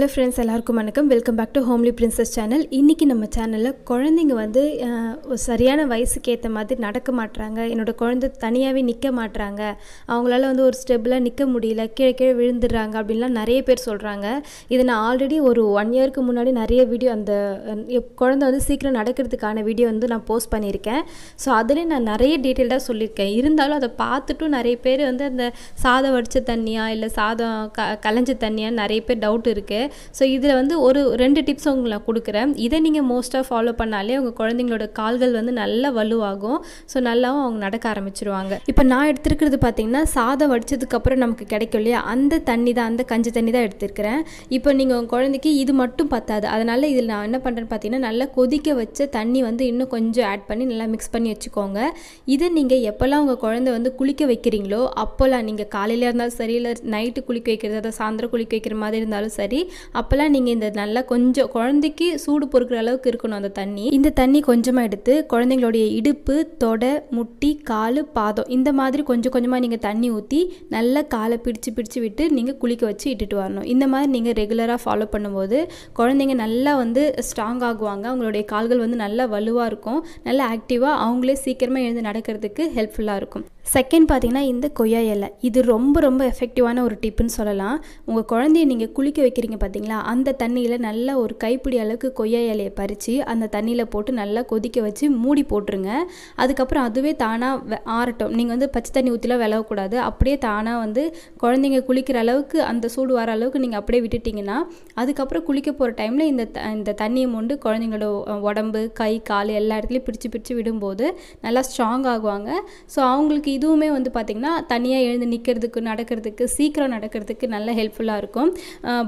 Hello friends எல்லாருக்கும் வணக்கம் welcome back to homely princess channel இன்றைக்கி நம்ம சேனலில் குழந்தைங்க வந்து சரியான வயசுக்கு ஏற்ற மாதிரி நடக்க மாட்டுறாங்க என்னோடய குழந்தை தனியாகவே நிற்க மாட்டுறாங்க அவங்களால வந்து ஒரு ஸ்டெப்பில் நிற்க முடியல கீழே கீழே விழுந்துடுறாங்க அப்படின்லாம் நிறைய பேர் சொல்கிறாங்க இது நான் ஆல்ரெடி ஒரு ஒன் இயருக்கு முன்னாடி நிறைய வீடியோ அந்த குழந்தை வந்து சீக்கிரம் நடக்கிறதுக்கான வீடியோ வந்து நான் போஸ்ட் பண்ணியிருக்கேன் ஸோ அதுலேயும் நான் நிறைய டீட்டெயில்டாக சொல்லியிருக்கேன் இருந்தாலும் அதை பார்த்துட்டும் நிறைய பேர் வந்து அந்த சாதம் வடித்த தண்ணியாக இல்லை சாதம் க கலைஞ்ச தண்ணியாக நிறைய பேர் டவுட் இருக்குது ஸோ இதில் வந்து ஒரு ரெண்டு டிப்ஸ் உங்களுக்கு கொடுக்குறேன் இதை நீங்கள் மோஸ்ட்டாக ஃபாலோ பண்ணாலே உங்கள் குழந்தைங்களோட கால்கள் வந்து நல்லா வலுவாகும் ஸோ நல்லாவும் அவங்க நடக்க ஆரம்பிச்சிருவாங்க இப்போ நான் எடுத்துருக்கிறது பார்த்தீங்கன்னா சாதம் வடித்ததுக்கப்புறம் நமக்கு கிடைக்கும் இல்லையா அந்த தண்ணி தான் அந்த கஞ்சி தண்ணி தான் எடுத்துருக்கிறேன் இப்போ நீங்கள் உங்கள் குழந்தைக்கு இது மட்டும் பத்தாது அதனால் இதில் நான் என்ன பண்ணுறேன்னு பார்த்தீங்கன்னா நல்லா கொதிக்க வச்ச தண்ணி வந்து இன்னும் கொஞ்சம் ஆட் பண்ணி நல்லா மிக்ஸ் பண்ணி வச்சுக்கோங்க இதை நீங்கள் எப்போல்லாம் உங்கள் குழந்தை வந்து குளிக்க வைக்கிறீங்களோ அப்போல்லாம் நீங்கள் காலையில் இருந்தாலும் சரி இல்லை நைட்டு குளிக்க அதாவது சாயந்தரம் குளிக்க வைக்கிற மாதிரி இருந்தாலும் சரி அப்போல்லாம் நீங்கள் இந்த நல்லா கொஞ்சம் குழந்தைக்கு சூடு பொறுக்கிற அளவுக்கு இருக்கணும் அந்த தண்ணி இந்த தண்ணி கொஞ்சமாக எடுத்து குழந்தைங்களுடைய இடுப்பு தொடை முட்டி கால் பாதம் இந்த மாதிரி கொஞ்சம் கொஞ்சமாக நீங்கள் தண்ணி ஊற்றி நல்லா காலை பிடிச்சு பிடிச்சு விட்டு நீங்கள் குளிக்க வச்சு இட்டுட்டு வரணும் இந்த மாதிரி நீங்கள் ரெகுலராக ஃபாலோ பண்ணும்போது குழந்தைங்க நல்லா வந்து ஸ்ட்ராங் ஆகுவாங்க அவங்களுடைய கால்கள் வந்து நல்லா வலுவாக இருக்கும் நல்லா ஆக்டிவாக அவங்களே சீக்கிரமாக எழுந்து நடக்கிறதுக்கு ஹெல்ப்ஃபுல்லாக இருக்கும் செகண்ட் பார்த்தீங்கன்னா இந்த கொய்யா இலை இது ரொம்ப ரொம்ப எஃபெக்டிவான ஒரு டிப்புன்னு சொல்லலாம் உங்கள் குழந்தைய நீங்கள் குளிக்க வைக்கிறீங்க பார்த்தீங்களா அந்த தண்ணியில் நல்லா ஒரு கைப்பிடி அளவுக்கு கொய்யா இலையை பறித்து அந்த தண்ணியில் போட்டு நல்லா கொதிக்க வச்சு மூடி போட்டுருங்க அதுக்கப்புறம் அதுவே தானாக ஆறட்டும் நீங்கள் வந்து பச்சை தண்ணி ஊற்றிலாம் விளவக்கூடாது அப்படியே தானாக வந்து குழந்தைங்க குளிக்கிற அளவுக்கு அந்த சூடு வர அளவுக்கு நீங்கள் அப்படியே விட்டுட்டிங்கன்னா அதுக்கப்புறம் குளிக்க போகிற டைமில் இந்த த இந்த தண்ணியை மொண்டு குழந்தைங்களோட உடம்பு கை கால் எல்லா இடத்துலையும் பிடிச்சி பிடிச்சி விடும்போது நல்லா ஸ்ட்ராங் ஆகுவாங்க ஸோ அவங்களுக்கு இதுவுமே வந்து பார்த்திங்கன்னா தனியாக எழுந்து நிற்கிறதுக்கு நடக்கிறதுக்கு சீக்கிரம் நடக்கிறதுக்கு நல்லா ஹெல்ப்ஃபுல்லாக இருக்கும்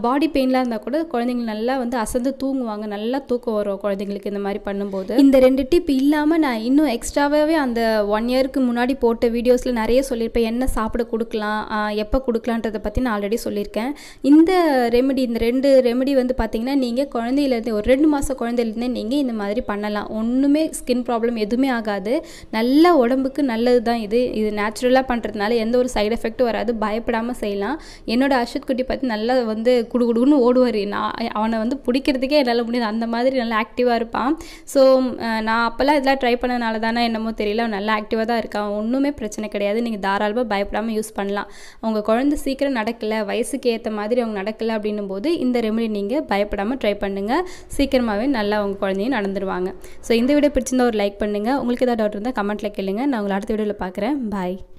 பாடி பெயின்லாம் இருந்தால் கூட குழந்தைங்க நல்லா வந்து அசந்து தூங்குவாங்க நல்லா தூக்கம் வரும் குழந்தைங்களுக்கு இந்த மாதிரி பண்ணும்போது இந்த ரெண்டு டிப் இல்லாமல் நான் இன்னும் எக்ஸ்ட்ராவே அந்த ஒன் இயருக்கு முன்னாடி போட்ட வீடியோஸில் நிறைய சொல்லியிருப்பேன் என்ன சாப்பிட கொடுக்கலாம் எப்போ கொடுக்கலான்றதை பற்றி நான் ஆல்ரெடி சொல்லியிருக்கேன் இந்த ரெமெடி இந்த ரெண்டு ரெமெடி வந்து பார்த்திங்கன்னா நீங்கள் குழந்தையிலேருந்து ஒரு ரெண்டு மாதம் குழந்தையிலேருந்தே நீங்கள் இந்த மாதிரி பண்ணலாம் ஒன்றுமே ஸ்கின் ப்ராப்ளம் எதுவுமே ஆகாது நல்ல உடம்புக்கு நல்லது தான் இது இது நேச்சுரலாக பண்ணுறதுனால எந்த ஒரு சைடு எஃபெக்ட்டும் வராது பயப்படாமல் செய்யலாம் என்னோட அர்ஷத் குட்டி பார்த்து நல்லா வந்து குடுகுடுன்னு ஓடுவார் நான் அவனை வந்து பிடிக்கிறதுக்கே என்னால் முடியாது அந்த மாதிரி நல்லா ஆக்டிவாக இருப்பான் ஸோ நான் அப்போல்லாம் இதெல்லாம் ட்ரை பண்ணனால தானே என்னமோ தெரியல அவன் நல்லா ஆக்டிவாக தான் இருக்கான் ஒன்றுமே பிரச்சனை கிடையாது நீங்கள் தாராளமாக பயப்படாமல் யூஸ் பண்ணலாம் அவங்க குழந்தை சீக்கிரம் நடக்கலை வயசுக்கு ஏற்ற மாதிரி அவங்க நடக்கலை அப்படின்னும் போது இந்த ரெமடி நீங்கள் பயப்படாமல் ட்ரை பண்ணுங்கள் சீக்கிரமாகவே நல்லா அவங்க குழந்தையும் நடந்துருவாங்க ஸோ இந்த வீடியோ பிடிச்சிருந்தா ஒரு லைக் பண்ணுங்கள் உங்களுக்கு ஏதாவது டவுட் இருந்தால் கமெண்ட்டில் கேளுங்க நான் உங்களை அடுத்த வீடியோவில் பார்க்குறேன் Bye.